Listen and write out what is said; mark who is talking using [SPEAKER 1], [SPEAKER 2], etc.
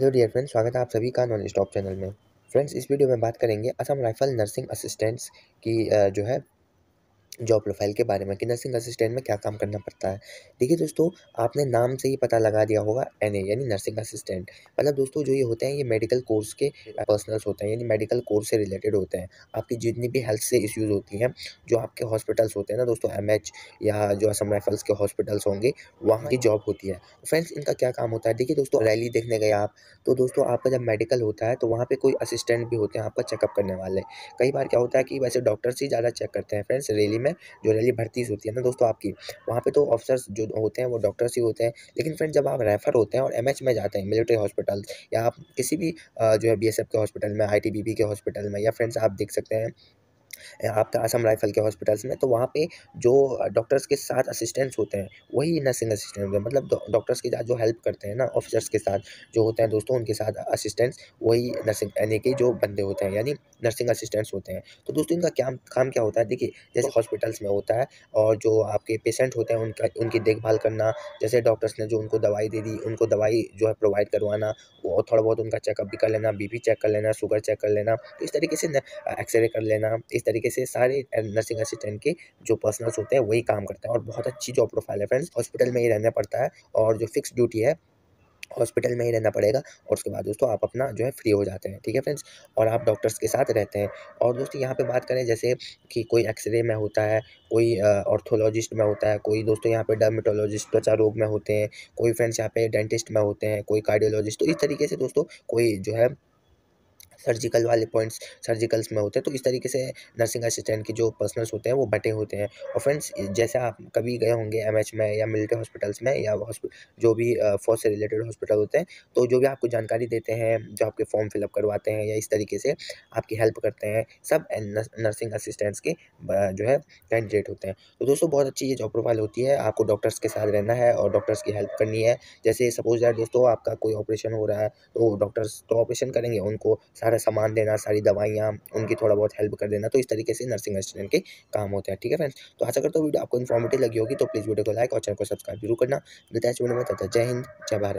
[SPEAKER 1] hello dear friends स्वागत है आप सभी का नॉन स्टॉप चैनल में फ्रेंड्स इस वीडियो में बात करेंगे असम राइफल नर्सिंग असिस्टेंट्स की जो है जॉब प्रोफाइल के बारे में कि नर्सिंग असिस्टेंट में क्या काम करना पड़ता है देखिए दोस्तों आपने नाम से ही पता लगा दिया होगा एन यानी नर्सिंग असिस्टेंट मतलब दोस्तों जो ये होते हैं ये मेडिकल कोर्स के पर्सनल्स होते हैं यानी मेडिकल कोर्स से रिलेटेड होते हैं आपकी जितनी भी हेल्थ से इश्यूज़ होती हैं जो आपके हॉस्पिटल्स होते हैं ना दोस्तों एम या जो असम राइफल्स के हॉस्पिटल्स होंगे वहाँ की जॉब होती है फ्रेंड्स इनका क्या काम होता है देखिए दोस्तों रैली देखने गए आप तो दोस्तों आपका जब मेडिकल होता है तो वहाँ पर कोई असिस्टेंट भी होते हैं आपका चेकअप करने वाले कई बार क्या होता है कि वैसे डॉक्टर्स ही ज़्यादा चेक करते हैं फ्रेंड्स रैली में जो रैली भर्तीस होती है ना दोस्तों आपकी वहाँ पे तो ऑफिसर्स जो होते हैं वो डॉक्टर्स ही होते हैं लेकिन फ्रेंड जब आप रेफ़र होते हैं और एम में जाते हैं मिलिट्री हॉस्पिटल या आप किसी भी जो है बी के हॉस्पिटल में आई के हॉस्पिटल में या फ्रेंड्स आप देख सकते हैं आपका असम राइफल के हॉस्पिटल्स में तो वहाँ पे जो डॉक्टर्स के साथ असिस्टेंट्स होते हैं वही नर्सिंग असिस्टेंट होते हैं मतलब डॉक्टर्स के साथ जो हेल्प करते हैं ना ऑफिसर्स के साथ जो होते हैं दोस्तों उनके साथ असिस्टेंट्स वही नर्सिंग यानी कि जो बंदे होते हैं यानी नर्सिंग असिस्टेंट्स होते हैं तो दोस्तों इनका क्या काम क्या होता है देखिए जैसे हॉस्पिटल्स में होता है और जो आपके पेशेंट होते हैं उनका उनकी देखभाल करना जैसे डॉक्टर्स ने जो उनको दवाई दे दी उनको दवाई जो है प्रोवाइड करवाना और थोड़ा बहुत उनका चेकअप भी कर लेना बी चेक कर लेना शुगर चेक कर लेना तो इस तरीके से एक्सरे कर लेना इस तरीके से सारे नर्सिंग असिस्टेंट के जो पर्सनल्स होते हैं वही काम करते हैं और बहुत अच्छी जॉब प्रोफाइल है फ्रेंड्स हॉस्पिटल में ही रहना पड़ता है और जो फिक्स ड्यूटी है हॉस्पिटल में ही रहना पड़ेगा और उसके बाद दोस्तों आप अपना जो है फ्री हो जाते हैं ठीक है फ्रेंड्स और आप डॉक्टर्स के साथ रहते हैं और दोस्तों यहाँ पे बात करें जैसे कि कोई एक्सरे में होता है कोई ऑर्थोलॉजिस्ट में होता है कोई दोस्तों यहाँ पे डर्मेटोलॉजिस्ट त्वचा रोग में होते हैं कोई फ्रेंड्स यहाँ पे डेंटिस्ट में होते हैं कोई कार्डियोलॉजिस्ट तो इस तरीके से दोस्तों कोई जो है सर्जिकल वाले पॉइंट्स सर्जिकल्स में होते हैं तो इस तरीके से नर्सिंग असिस्टेंट के जो पर्सनल्स होते हैं वो बटे होते हैं और फ्रेंड्स जैसे आप कभी गए होंगे एम में या मिलिट्री हॉस्पिटल्स में या जो भी फौज से रिलेटेड हॉस्पिटल होते हैं तो जो भी आपको जानकारी देते हैं जो आपके फॉर्म फिलअप करवाते हैं या इस तरीके से आपकी हेल्प करते हैं सब नर्सिंग असिस्टेंट्स के जो है कैंडिडेट होते हैं तो दोस्तों बहुत अच्छी ये जॉब प्रोफाइल होती है आपको डॉक्टर्स के साथ रहना है और डॉक्टर्स की हेल्प करनी है जैसे सपोज दैट दोस्तों आपका कोई ऑपरेशन हो रहा है तो डॉक्टर्स तो ऑपरेशन करेंगे उनको सारा सामान देना सारी दवाइयाँ उनकी थोड़ा बहुत हेल्प कर देना तो इस तरीके से नर्सिंग असिस्टेंट के काम होते हैं ठीक है फ्रेंड्स तो आशा करता हूँ वीडियो आपको इन्फॉर्मेटिव लगी होगी तो प्लीज़ वीडियो को लाइक और चैनल को सब्सक्राइब जरूर करना में जय हिंद जय भारत